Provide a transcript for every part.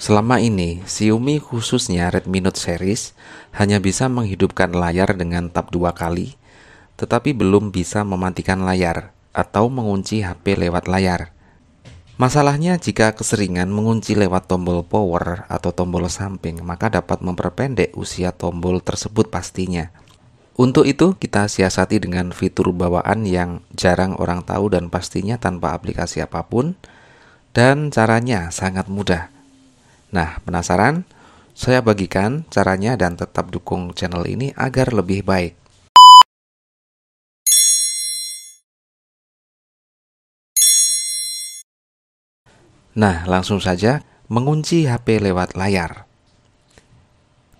Selama ini, Xiaomi khususnya Redmi Note series hanya bisa menghidupkan layar dengan tap dua kali, tetapi belum bisa mematikan layar atau mengunci HP lewat layar. Masalahnya jika keseringan mengunci lewat tombol power atau tombol samping, maka dapat memperpendek usia tombol tersebut pastinya. Untuk itu, kita siasati dengan fitur bawaan yang jarang orang tahu dan pastinya tanpa aplikasi apapun, dan caranya sangat mudah – Nah, penasaran? Saya bagikan caranya dan tetap dukung channel ini agar lebih baik. Nah, langsung saja mengunci HP lewat layar.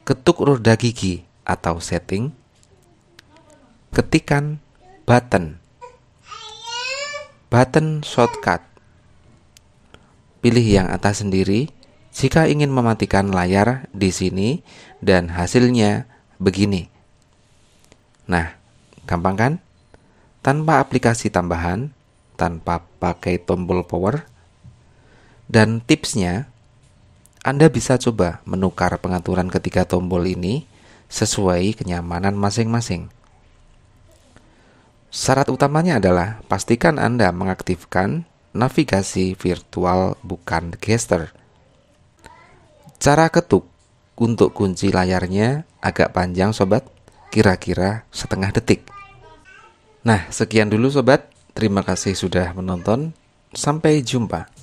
Ketuk roda gigi atau setting. Ketikan button. Button shortcut. Pilih yang atas sendiri jika ingin mematikan layar di sini dan hasilnya begini. Nah, gampang kan? Tanpa aplikasi tambahan, tanpa pakai tombol power. Dan tipsnya, Anda bisa coba menukar pengaturan ketiga tombol ini sesuai kenyamanan masing-masing. Syarat utamanya adalah pastikan Anda mengaktifkan navigasi virtual bukan gesture Cara ketuk untuk kunci layarnya agak panjang sobat, kira-kira setengah detik. Nah, sekian dulu sobat. Terima kasih sudah menonton. Sampai jumpa.